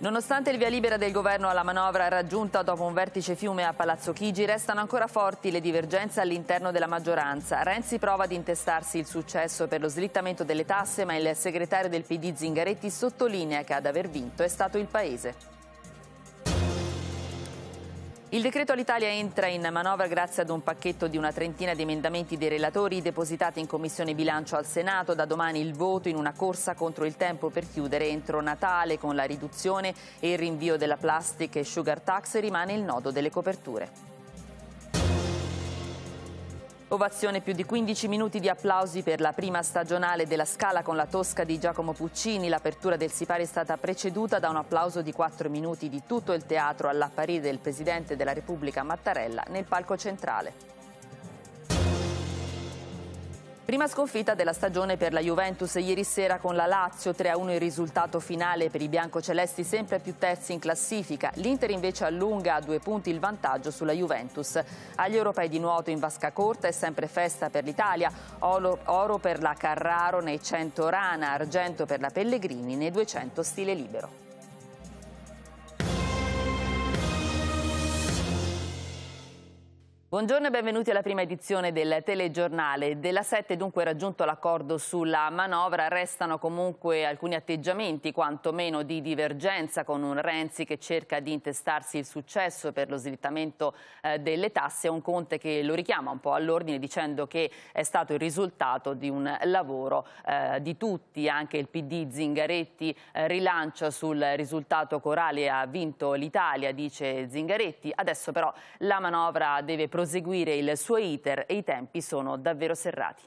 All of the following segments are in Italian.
Nonostante il via libera del governo alla manovra raggiunta dopo un vertice fiume a Palazzo Chigi, restano ancora forti le divergenze all'interno della maggioranza. Renzi prova ad intestarsi il successo per lo slittamento delle tasse, ma il segretario del PD Zingaretti sottolinea che ad aver vinto è stato il Paese. Il decreto all'Italia entra in manovra grazie ad un pacchetto di una trentina di emendamenti dei relatori depositati in Commissione Bilancio al Senato. Da domani il voto in una corsa contro il tempo per chiudere entro Natale con la riduzione e il rinvio della plastica e sugar tax rimane il nodo delle coperture. Ovazione più di 15 minuti di applausi per la prima stagionale della Scala con la Tosca di Giacomo Puccini. L'apertura del Sipari è stata preceduta da un applauso di 4 minuti di tutto il teatro all'apparire del Presidente della Repubblica Mattarella nel palco centrale. Prima sconfitta della stagione per la Juventus ieri sera con la Lazio, 3-1 il risultato finale per i biancocelesti sempre più terzi in classifica. L'Inter invece allunga a due punti il vantaggio sulla Juventus. Agli europei di nuoto in vasca corta è sempre festa per l'Italia, oro per la Carraro nei 100 rana, argento per la Pellegrini nei 200 stile libero. Buongiorno e benvenuti alla prima edizione del telegiornale. Della 7 dunque raggiunto l'accordo sulla manovra, restano comunque alcuni atteggiamenti quantomeno di divergenza con un Renzi che cerca di intestarsi il successo per lo slittamento eh, delle tasse e un Conte che lo richiama un po' all'ordine dicendo che è stato il risultato di un lavoro eh, di tutti, anche il PD Zingaretti eh, rilancia sul risultato corale ha vinto l'Italia, dice Zingaretti. Adesso però la manovra deve produrre proseguire il suo iter e i tempi sono davvero serrati.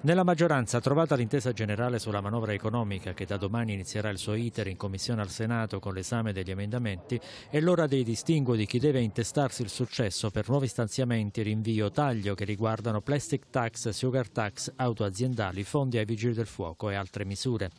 Nella maggioranza trovata l'intesa generale sulla manovra economica che da domani inizierà il suo iter in commissione al Senato con l'esame degli emendamenti è l'ora dei distinguo di chi deve intestarsi il successo per nuovi stanziamenti, rinvio, taglio che riguardano plastic tax, sugar tax, auto aziendali, fondi ai vigili del fuoco e altre misure.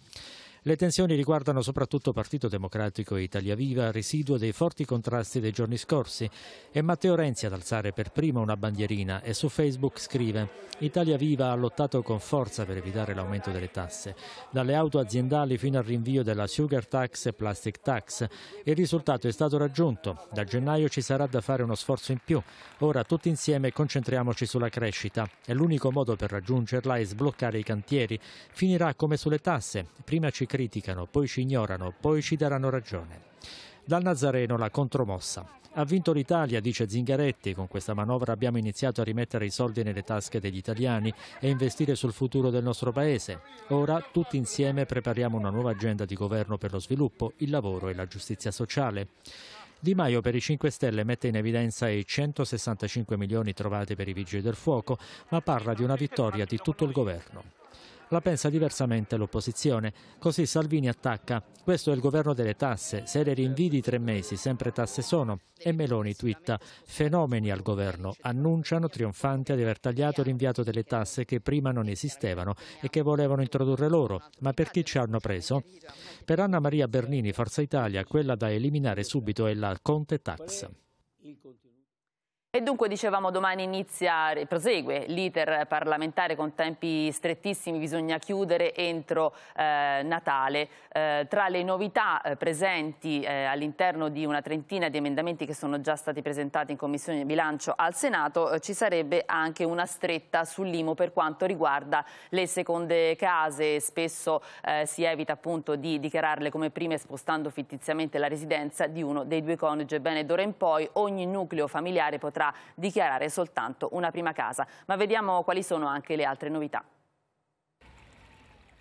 Le tensioni riguardano soprattutto Partito Democratico e Italia Viva, residuo dei forti contrasti dei giorni scorsi. È Matteo Renzi ad alzare per prima una bandierina e su Facebook scrive Italia Viva ha lottato con forza per evitare l'aumento delle tasse, dalle auto aziendali fino al rinvio della sugar tax e plastic tax. Il risultato è stato raggiunto. Da gennaio ci sarà da fare uno sforzo in più. Ora tutti insieme concentriamoci sulla crescita e l'unico modo per raggiungerla è sbloccare i cantieri. Finirà come sulle tasse. Prima ci criticano, poi ci ignorano, poi ci daranno ragione. Dal Nazareno la contromossa. Ha vinto l'Italia, dice Zingaretti, con questa manovra abbiamo iniziato a rimettere i soldi nelle tasche degli italiani e investire sul futuro del nostro Paese. Ora tutti insieme prepariamo una nuova agenda di governo per lo sviluppo, il lavoro e la giustizia sociale. Di Maio per i 5 Stelle mette in evidenza i 165 milioni trovati per i vigili del fuoco, ma parla di una vittoria di tutto il governo la pensa diversamente l'opposizione. Così Salvini attacca. Questo è il governo delle tasse, se le rinvidi tre mesi, sempre tasse sono. E Meloni twitta, fenomeni al governo, annunciano trionfanti di aver tagliato e rinviato delle tasse che prima non esistevano e che volevano introdurre loro, ma per chi ci hanno preso? Per Anna Maria Bernini, Forza Italia, quella da eliminare subito è la Conte Tax. E dunque dicevamo domani inizia, e prosegue l'iter parlamentare con tempi strettissimi, bisogna chiudere entro eh, Natale. Eh, tra le novità eh, presenti eh, all'interno di una trentina di emendamenti che sono già stati presentati in Commissione Bilancio al Senato eh, ci sarebbe anche una stretta sull'IMO per quanto riguarda le seconde case. Spesso eh, si evita appunto di dichiararle come prime spostando fittiziamente la residenza di uno dei due coniugi. Ebbene d'ora in poi ogni nucleo familiare potrebbe potrà dichiarare soltanto una prima casa. Ma vediamo quali sono anche le altre novità.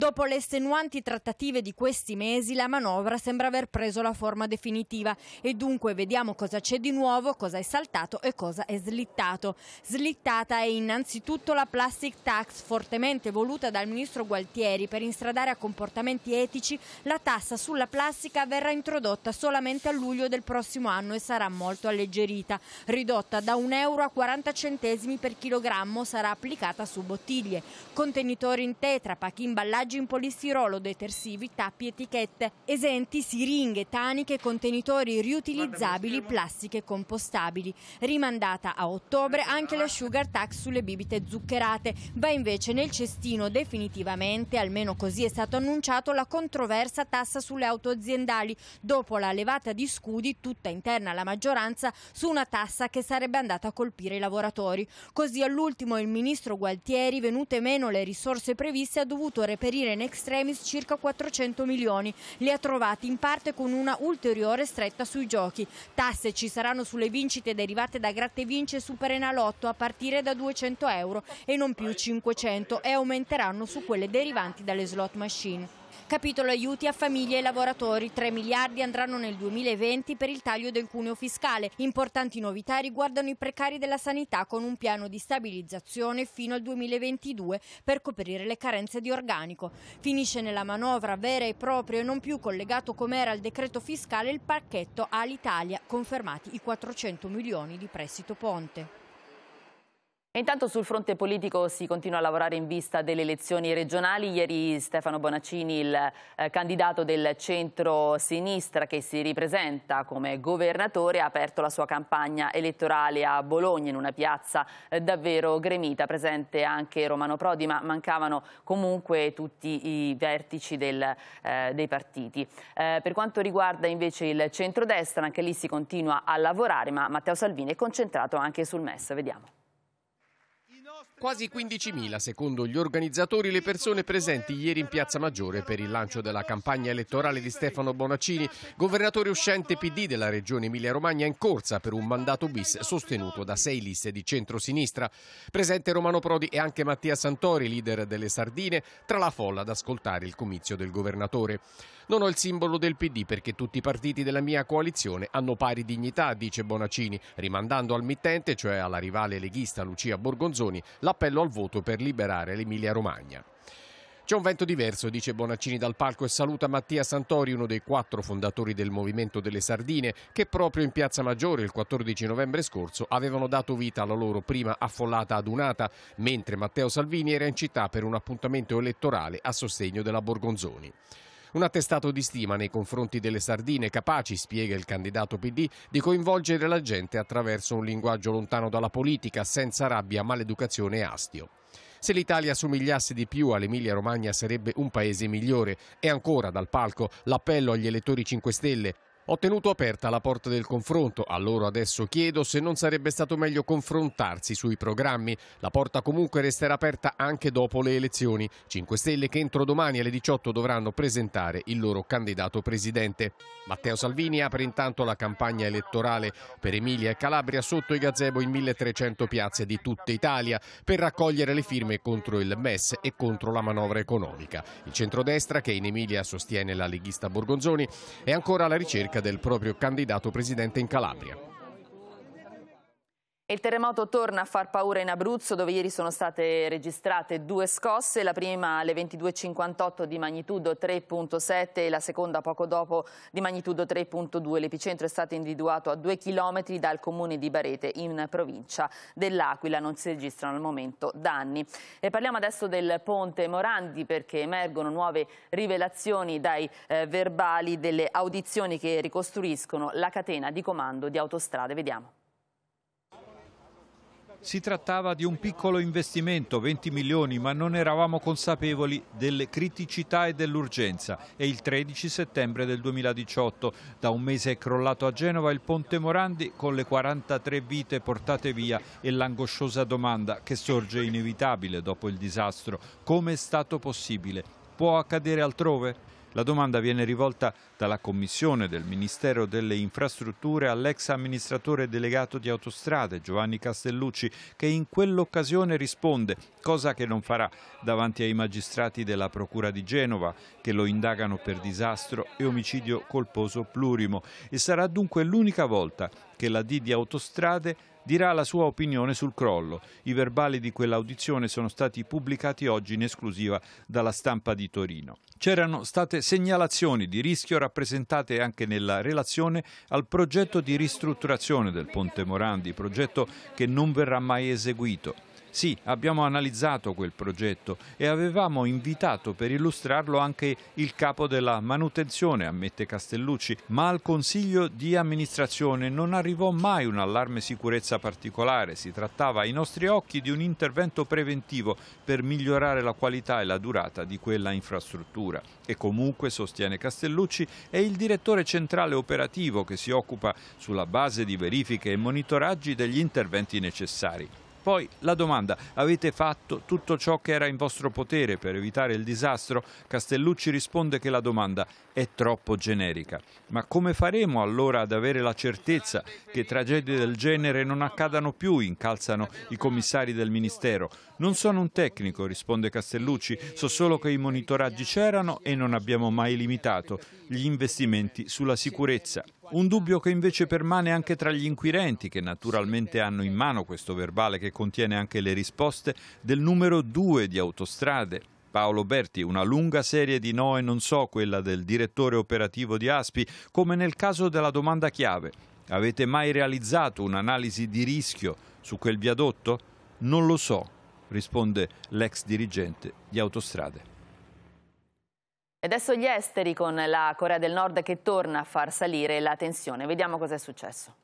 Dopo le estenuanti trattative di questi mesi, la manovra sembra aver preso la forma definitiva e dunque vediamo cosa c'è di nuovo, cosa è saltato e cosa è slittato. Slittata è innanzitutto la plastic tax fortemente voluta dal ministro Gualtieri per instradare a comportamenti etici, la tassa sulla plastica verrà introdotta solamente a luglio del prossimo anno e sarà molto alleggerita, ridotta da 1 euro a 40 centesimi per chilogrammo sarà applicata su bottiglie, contenitori in tetra, pacchi imballaggi imballaggi in polistirolo, detersivi, tappi, etichette, esenti siringhe, taniche, contenitori riutilizzabili, plastiche compostabili. Rimandata a ottobre anche la sugar tax sulle bibite zuccherate. Va invece nel cestino definitivamente, almeno così è stato annunciato, la controversa tassa sulle auto aziendali, dopo la levata di scudi, tutta interna alla maggioranza, su una tassa che sarebbe andata a colpire i lavoratori. Così all'ultimo il ministro Gualtieri, venute meno le risorse previste, ha dovuto reperire reperire in extremis circa 400 milioni. Li ha trovati in parte con una ulteriore stretta sui giochi. Tasse ci saranno sulle vincite derivate da gratte vince e superenalotto a partire da 200 euro e non più 500 e aumenteranno su quelle derivanti dalle slot machine. Capitolo aiuti a famiglie e lavoratori. 3 miliardi andranno nel 2020 per il taglio del cuneo fiscale. Importanti novità riguardano i precari della sanità con un piano di stabilizzazione fino al 2022 per coprire le carenze di organico. Finisce nella manovra vera e propria e non più collegato come era al decreto fiscale il pacchetto all'Italia, confermati i 400 milioni di prestito ponte intanto sul fronte politico si continua a lavorare in vista delle elezioni regionali. Ieri Stefano Bonaccini, il eh, candidato del centro-sinistra che si ripresenta come governatore, ha aperto la sua campagna elettorale a Bologna in una piazza eh, davvero gremita, presente anche Romano Prodi, ma mancavano comunque tutti i vertici del, eh, dei partiti. Eh, per quanto riguarda invece il centro-destra, anche lì si continua a lavorare, ma Matteo Salvini è concentrato anche sul MES. Vediamo. Quasi 15.000, secondo gli organizzatori, le persone presenti ieri in Piazza Maggiore per il lancio della campagna elettorale di Stefano Bonaccini, governatore uscente PD della regione Emilia-Romagna in corsa per un mandato bis sostenuto da sei liste di centro-sinistra. Presente Romano Prodi e anche Mattia Santori, leader delle Sardine, tra la folla ad ascoltare il comizio del governatore. Non ho il simbolo del PD perché tutti i partiti della mia coalizione hanno pari dignità, dice Bonaccini, rimandando al mittente, cioè alla rivale leghista Lucia Borgonzoni, l'appello al voto per liberare l'Emilia Romagna. C'è un vento diverso, dice Bonaccini dal palco e saluta Mattia Santori, uno dei quattro fondatori del Movimento delle Sardine, che proprio in Piazza Maggiore il 14 novembre scorso avevano dato vita alla loro prima affollata adunata, mentre Matteo Salvini era in città per un appuntamento elettorale a sostegno della Borgonzoni. Un attestato di stima nei confronti delle sardine capaci, spiega il candidato PD, di coinvolgere la gente attraverso un linguaggio lontano dalla politica, senza rabbia, maleducazione e astio. Se l'Italia somigliasse di più all'Emilia Romagna sarebbe un paese migliore. E ancora dal palco l'appello agli elettori 5 Stelle ho tenuto aperta la porta del confronto, a loro adesso chiedo se non sarebbe stato meglio confrontarsi sui programmi. La porta comunque resterà aperta anche dopo le elezioni. 5 Stelle che entro domani alle 18 dovranno presentare il loro candidato presidente. Matteo Salvini apre intanto la campagna elettorale per Emilia e Calabria sotto i gazebo in 1300 piazze di tutta Italia per raccogliere le firme contro il MES e contro la manovra economica. Il centrodestra, che in Emilia sostiene la leghista Borgonzoni, è ancora alla ricerca ricerca del proprio candidato presidente in Calabria. Il terremoto torna a far paura in Abruzzo dove ieri sono state registrate due scosse, la prima alle 22.58 di magnitudo 3.7 e la seconda poco dopo di magnitudo 3.2. L'epicentro è stato individuato a due chilometri dal comune di Barete in provincia dell'Aquila, non si registrano al momento danni. E parliamo adesso del ponte Morandi perché emergono nuove rivelazioni dai eh, verbali delle audizioni che ricostruiscono la catena di comando di autostrade. Vediamo. Si trattava di un piccolo investimento, 20 milioni, ma non eravamo consapevoli delle criticità e dell'urgenza. È il 13 settembre del 2018. Da un mese è crollato a Genova il Ponte Morandi con le 43 vite portate via e l'angosciosa domanda che sorge inevitabile dopo il disastro. Come è stato possibile? Può accadere altrove? La domanda viene rivolta dalla Commissione del Ministero delle Infrastrutture all'ex amministratore delegato di Autostrade Giovanni Castellucci che in quell'occasione risponde, cosa che non farà, davanti ai magistrati della Procura di Genova che lo indagano per disastro e omicidio colposo plurimo e sarà dunque l'unica volta che la D di Autostrade dirà la sua opinione sul crollo. I verbali di quell'audizione sono stati pubblicati oggi in esclusiva dalla stampa di Torino. C'erano state segnalazioni di rischio rappresentate anche nella relazione al progetto di ristrutturazione del Ponte Morandi, progetto che non verrà mai eseguito. Sì, abbiamo analizzato quel progetto e avevamo invitato per illustrarlo anche il capo della manutenzione, ammette Castellucci, ma al Consiglio di amministrazione non arrivò mai un allarme sicurezza particolare, si trattava ai nostri occhi di un intervento preventivo per migliorare la qualità e la durata di quella infrastruttura. E comunque, sostiene Castellucci, è il direttore centrale operativo che si occupa sulla base di verifiche e monitoraggi degli interventi necessari. Poi la domanda, avete fatto tutto ciò che era in vostro potere per evitare il disastro? Castellucci risponde che la domanda è troppo generica. Ma come faremo allora ad avere la certezza che tragedie del genere non accadano più, incalzano i commissari del Ministero? Non sono un tecnico, risponde Castellucci, so solo che i monitoraggi c'erano e non abbiamo mai limitato gli investimenti sulla sicurezza. Un dubbio che invece permane anche tra gli inquirenti, che naturalmente hanno in mano questo verbale che contiene anche le risposte del numero 2 di autostrade. Paolo Berti, una lunga serie di no e non so, quella del direttore operativo di Aspi, come nel caso della domanda chiave. Avete mai realizzato un'analisi di rischio su quel viadotto? Non lo so, risponde l'ex dirigente di autostrade. E adesso gli esteri con la Corea del Nord che torna a far salire la tensione. Vediamo cosa è successo.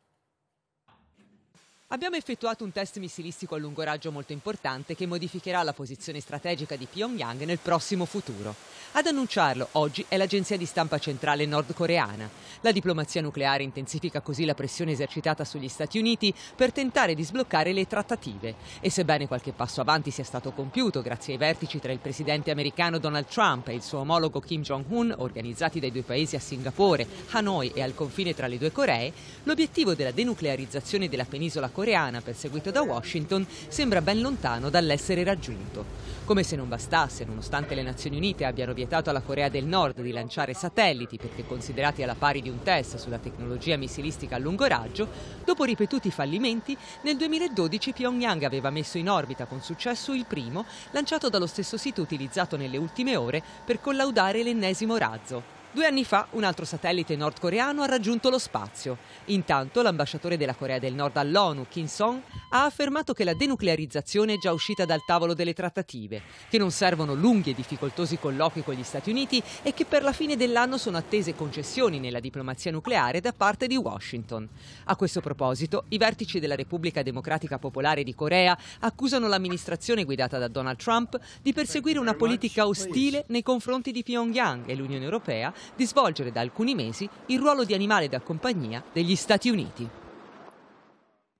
Abbiamo effettuato un test missilistico a lungo raggio molto importante che modificherà la posizione strategica di Pyongyang nel prossimo futuro. Ad annunciarlo oggi è l'agenzia di stampa centrale nordcoreana. La diplomazia nucleare intensifica così la pressione esercitata sugli Stati Uniti per tentare di sbloccare le trattative. E sebbene qualche passo avanti sia stato compiuto grazie ai vertici tra il presidente americano Donald Trump e il suo omologo Kim Jong-un, organizzati dai due paesi a Singapore, Hanoi e al confine tra le due Coree, l'obiettivo della denuclearizzazione della penisola coreana perseguito da Washington sembra ben lontano dall'essere raggiunto. Come se non bastasse, nonostante le Nazioni Unite abbiano vietato alla Corea del Nord di lanciare satelliti perché considerati alla pari di un test sulla tecnologia missilistica a lungo raggio, dopo ripetuti fallimenti, nel 2012 Pyongyang aveva messo in orbita con successo il primo, lanciato dallo stesso sito utilizzato nelle ultime ore per collaudare l'ennesimo razzo. Due anni fa un altro satellite nordcoreano ha raggiunto lo spazio. Intanto l'ambasciatore della Corea del Nord all'ONU, Kim Song, ha affermato che la denuclearizzazione è già uscita dal tavolo delle trattative, che non servono lunghi e difficoltosi colloqui con gli Stati Uniti e che per la fine dell'anno sono attese concessioni nella diplomazia nucleare da parte di Washington. A questo proposito, i vertici della Repubblica Democratica Popolare di Corea accusano l'amministrazione guidata da Donald Trump di perseguire una politica ostile nei confronti di Pyongyang e l'Unione Europea di svolgere da alcuni mesi il ruolo di animale da compagnia degli Stati Uniti.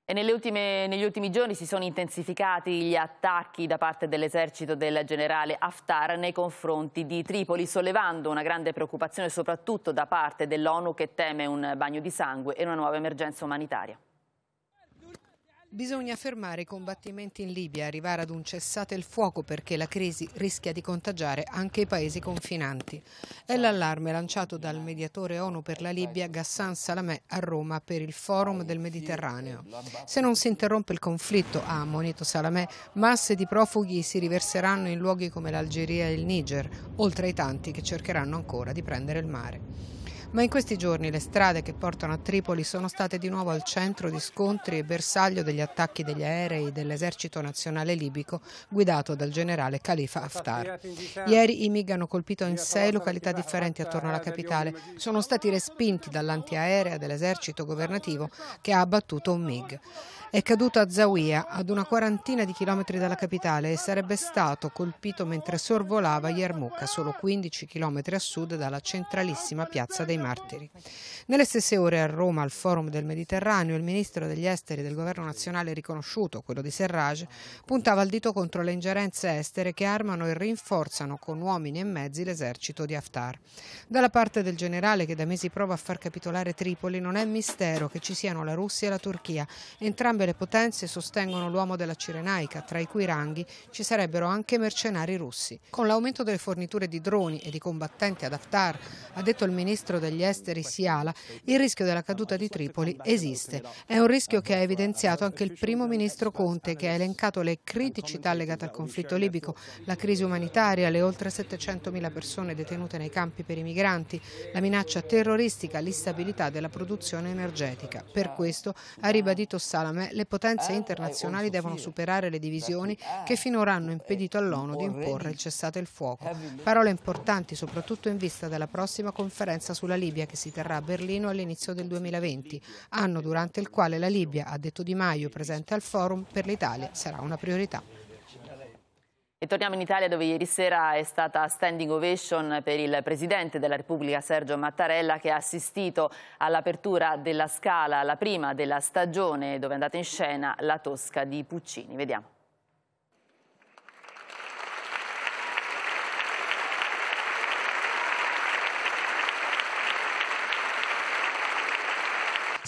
Ultime, negli ultimi giorni si sono intensificati gli attacchi da parte dell'esercito del generale Haftar nei confronti di Tripoli, sollevando una grande preoccupazione soprattutto da parte dell'ONU che teme un bagno di sangue e una nuova emergenza umanitaria. Bisogna fermare i combattimenti in Libia, arrivare ad un cessate il fuoco perché la crisi rischia di contagiare anche i paesi confinanti. È l'allarme lanciato dal mediatore ONU per la Libia Gassan Salamè a Roma per il Forum del Mediterraneo. Se non si interrompe il conflitto, ha ammonito Salamè, masse di profughi si riverseranno in luoghi come l'Algeria e il Niger, oltre ai tanti che cercheranno ancora di prendere il mare. Ma in questi giorni le strade che portano a Tripoli sono state di nuovo al centro di scontri e bersaglio degli attacchi degli aerei dell'esercito nazionale libico guidato dal generale Khalifa Haftar. Ieri i MIG hanno colpito in sei località differenti attorno alla capitale. Sono stati respinti dall'antiaerea dell'esercito governativo che ha abbattuto un MIG. È caduto a Zawiya, ad una quarantina di chilometri dalla capitale, e sarebbe stato colpito mentre sorvolava Yarmouk, a solo 15 chilometri a sud dalla centralissima piazza dei Martiri. Nelle stesse ore a Roma, al Forum del Mediterraneo, il ministro degli esteri del governo nazionale riconosciuto, quello di Serraj, puntava il dito contro le ingerenze estere che armano e rinforzano con uomini e mezzi l'esercito di Haftar. Dalla parte del generale che da mesi prova a far capitolare Tripoli non è mistero che ci siano la Russia e la Turchia, entrambe Entrambe le potenze sostengono l'uomo della Cirenaica, tra i cui ranghi ci sarebbero anche mercenari russi. Con l'aumento delle forniture di droni e di combattenti ad Haftar, ha detto il ministro degli esteri Siala, il rischio della caduta di Tripoli esiste. È un rischio che ha evidenziato anche il primo ministro Conte, che ha elencato le criticità legate al conflitto libico, la crisi umanitaria, le oltre 700.000 persone detenute nei campi per i migranti, la minaccia terroristica, l'instabilità della produzione energetica. Per questo ha ribadito Salameh le potenze eh, internazionali devono superare le divisioni che finora hanno eh, impedito all'ONU di imporre il cessate il fuoco. Parole importanti soprattutto in vista della prossima conferenza sulla Libia che si terrà a Berlino all'inizio del 2020, anno durante il quale la Libia, ha detto Di Maio presente al forum, per l'Italia sarà una priorità. E torniamo in Italia dove ieri sera è stata standing ovation per il Presidente della Repubblica Sergio Mattarella che ha assistito all'apertura della Scala, la prima della stagione dove è andata in scena la Tosca di Puccini. Vediamo.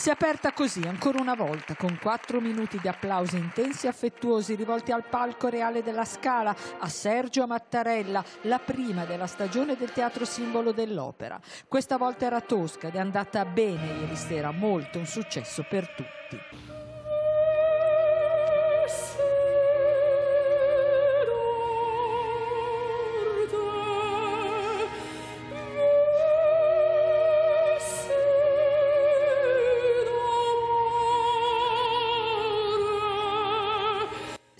Si è aperta così ancora una volta con quattro minuti di applausi intensi e affettuosi rivolti al palco reale della Scala, a Sergio Mattarella, la prima della stagione del teatro simbolo dell'opera. Questa volta era tosca ed è andata bene ieri sera, molto un successo per tutti.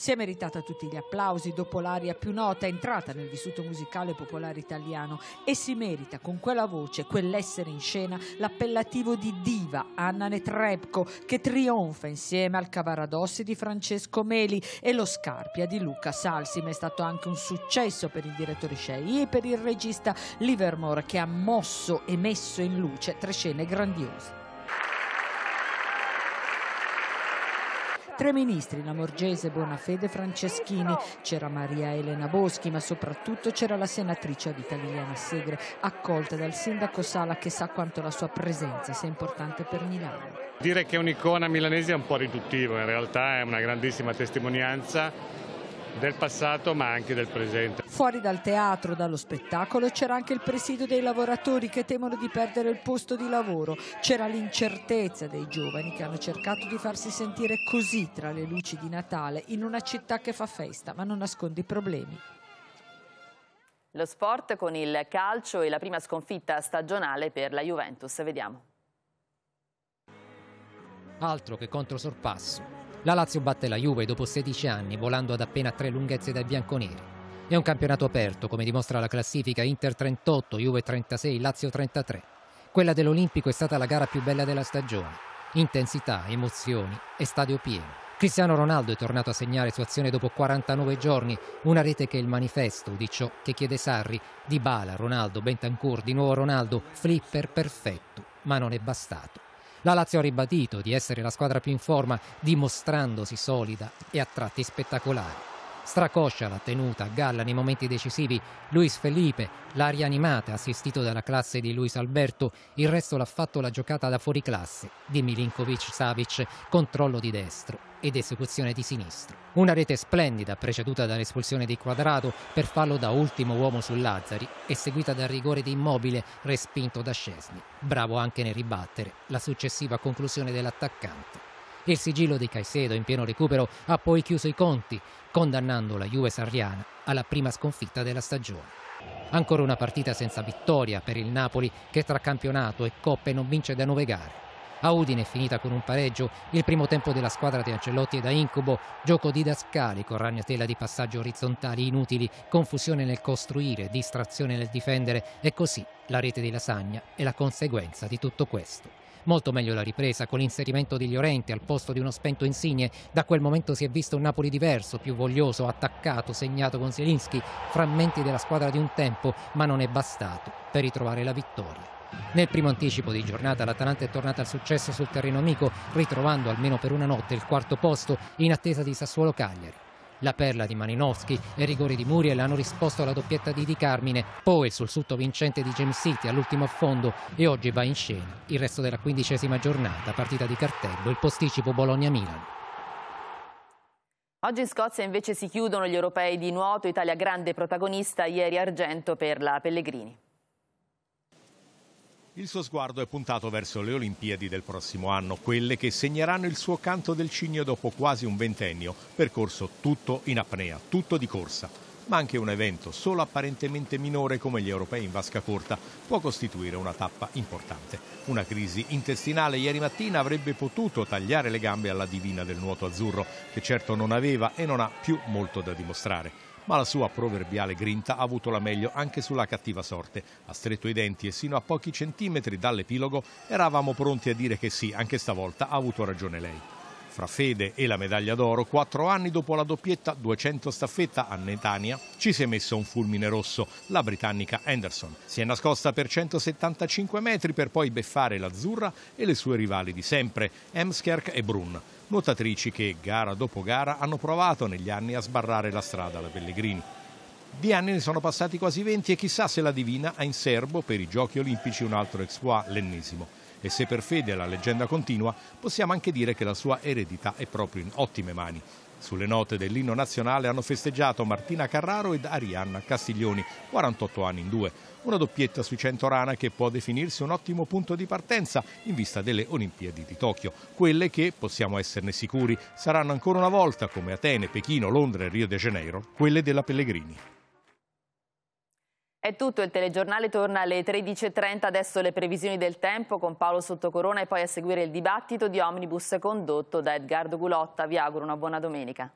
Si è meritata tutti gli applausi dopo l'aria più nota entrata nel vissuto musicale popolare italiano e si merita con quella voce, quell'essere in scena, l'appellativo di diva Anna Netrebko che trionfa insieme al Cavaradossi di Francesco Meli e lo Scarpia di Luca Salsi, ma è stato anche un successo per il direttore Shea e per il regista Livermore che ha mosso e messo in luce tre scene grandiose. Tre ministri, la Morgese, Bonafede, Franceschini, c'era Maria Elena Boschi, ma soprattutto c'era la senatrice Vitaliana Segre, accolta dal sindaco Sala che sa quanto la sua presenza sia importante per Milano. Dire che è un'icona milanese è un po' riduttivo, in realtà è una grandissima testimonianza del passato ma anche del presente. Fuori dal teatro, dallo spettacolo, c'era anche il presidio dei lavoratori che temono di perdere il posto di lavoro, c'era l'incertezza dei giovani che hanno cercato di farsi sentire così tra le luci di Natale in una città che fa festa ma non nasconde i problemi. Lo sport con il calcio e la prima sconfitta stagionale per la Juventus, vediamo. Altro che controsorpasso, la Lazio batte la Juve dopo 16 anni, volando ad appena tre lunghezze dai bianconeri. È un campionato aperto, come dimostra la classifica Inter 38, Juve 36, Lazio 33. Quella dell'Olimpico è stata la gara più bella della stagione. Intensità, emozioni e stadio pieno. Cristiano Ronaldo è tornato a segnare su azione dopo 49 giorni, una rete che è il manifesto di ciò che chiede Sarri. Di Bala, Ronaldo, Bentancur, di nuovo Ronaldo, flipper perfetto, ma non è bastato. La Lazio ha ribadito di essere la squadra più in forma, dimostrandosi solida e a tratti spettacolari. Stracoscia la tenuta a galla nei momenti decisivi, Luis Felipe l'ha rianimata assistito dalla classe di Luis Alberto, il resto l'ha fatto la giocata da fuori classe di Milinkovic Savic, controllo di destro ed esecuzione di sinistro. Una rete splendida preceduta dall'espulsione di Quadrado per fallo da ultimo uomo su Lazzari e seguita dal rigore di Immobile respinto da Scesni. Bravo anche nel ribattere la successiva conclusione dell'attaccante. Il sigillo di Caicedo in pieno recupero ha poi chiuso i conti, condannando la Juve Sarriana alla prima sconfitta della stagione. Ancora una partita senza vittoria per il Napoli che tra campionato e coppe non vince da nove gare. A Udine è finita con un pareggio, il primo tempo della squadra di Ancelotti è da incubo, gioco con ragnatela di passaggi orizzontali inutili, confusione nel costruire, distrazione nel difendere e così la rete di Lasagna è la conseguenza di tutto questo. Molto meglio la ripresa con l'inserimento di Llorente al posto di uno spento Insigne. Da quel momento si è visto un Napoli diverso, più voglioso, attaccato, segnato con Zielinski, frammenti della squadra di un tempo, ma non è bastato per ritrovare la vittoria. Nel primo anticipo di giornata l'Atalanta è tornata al successo sul terreno amico, ritrovando almeno per una notte il quarto posto in attesa di Sassuolo Cagliari. La perla di Malinowski e i rigori di Muriel hanno risposto alla doppietta di Di Carmine, poi sul sutto vincente di James City all'ultimo affondo e oggi va in scena il resto della quindicesima giornata, partita di cartello, il posticipo Bologna-Milan. Oggi in Scozia invece si chiudono gli europei di nuoto, Italia grande protagonista, ieri argento per la Pellegrini. Il suo sguardo è puntato verso le Olimpiadi del prossimo anno, quelle che segneranno il suo canto del cigno dopo quasi un ventennio, percorso tutto in apnea, tutto di corsa. Ma anche un evento solo apparentemente minore come gli europei in vasca corta può costituire una tappa importante. Una crisi intestinale ieri mattina avrebbe potuto tagliare le gambe alla divina del nuoto azzurro, che certo non aveva e non ha più molto da dimostrare ma la sua proverbiale grinta ha avuto la meglio anche sulla cattiva sorte. Ha stretto i denti e sino a pochi centimetri dall'epilogo eravamo pronti a dire che sì, anche stavolta ha avuto ragione lei fra Fede e la medaglia d'oro, quattro anni dopo la doppietta 200 staffetta a Netania, ci si è messo un fulmine rosso, la britannica Anderson. Si è nascosta per 175 metri per poi beffare l'azzurra e le sue rivali di sempre, Emskerk e Brun, nuotatrici che gara dopo gara hanno provato negli anni a sbarrare la strada alla Pellegrini. Di anni ne sono passati quasi 20 e chissà se la divina ha in serbo per i giochi olimpici un altro exploit, l'ennesimo e se per fede la leggenda continua, possiamo anche dire che la sua eredità è proprio in ottime mani. Sulle note dell'inno nazionale hanno festeggiato Martina Carraro ed Arianna Castiglioni, 48 anni in due. Una doppietta sui 100 rana che può definirsi un ottimo punto di partenza in vista delle Olimpiadi di Tokyo, quelle che, possiamo esserne sicuri, saranno ancora una volta, come Atene, Pechino, Londra e Rio de Janeiro, quelle della Pellegrini. È tutto, il telegiornale torna alle 13.30, adesso le previsioni del tempo con Paolo Sottocorona e poi a seguire il dibattito di Omnibus condotto da Edgardo Gulotta. Vi auguro una buona domenica.